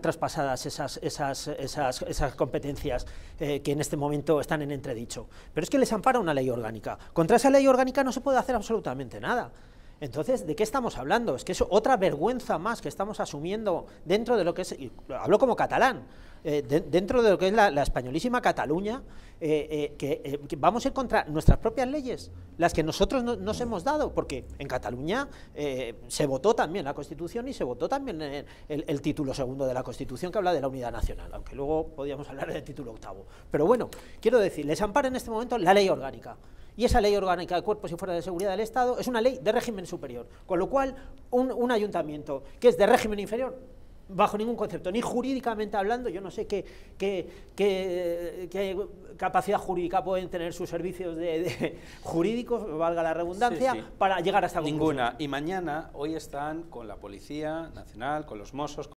traspasadas esas, esas, esas, esas competencias eh, que en este momento están en entredicho. Pero es que les ampara una ley orgánica. Contra esa ley orgánica no se puede hacer absolutamente nada. Entonces, ¿de qué estamos hablando? Es que es otra vergüenza más que estamos asumiendo dentro de lo que es, hablo como catalán, eh, dentro de lo que es la, españolísima Cataluña, eh, eh, que, vamos a ir contra nuestras propias leyes, las que nosotros nos hemos dado, porque en Cataluña se votó también la Constitución y se votó también el, título segundo de la Constitución que habla de la unidad nacional, aunque luego podíamos hablar del título octavo. Pero bueno, quiero decir, les ampara en este momento la ley orgánica. Y esa ley orgánica de cuerpos y fuerzas de seguridad del Estado es una ley de régimen superior, con lo cual un ayuntamiento que es de régimen inferior bajo ningún concepto, ni jurídicamente hablando, yo no sé qué, qué, qué, capacidad jurídica pueden tener sus servicios de, jurídicos, valga la redundancia, para llegar a esta conclusión. Ninguna. Y mañana, hoy están con la Policía Nacional, con los Mossos,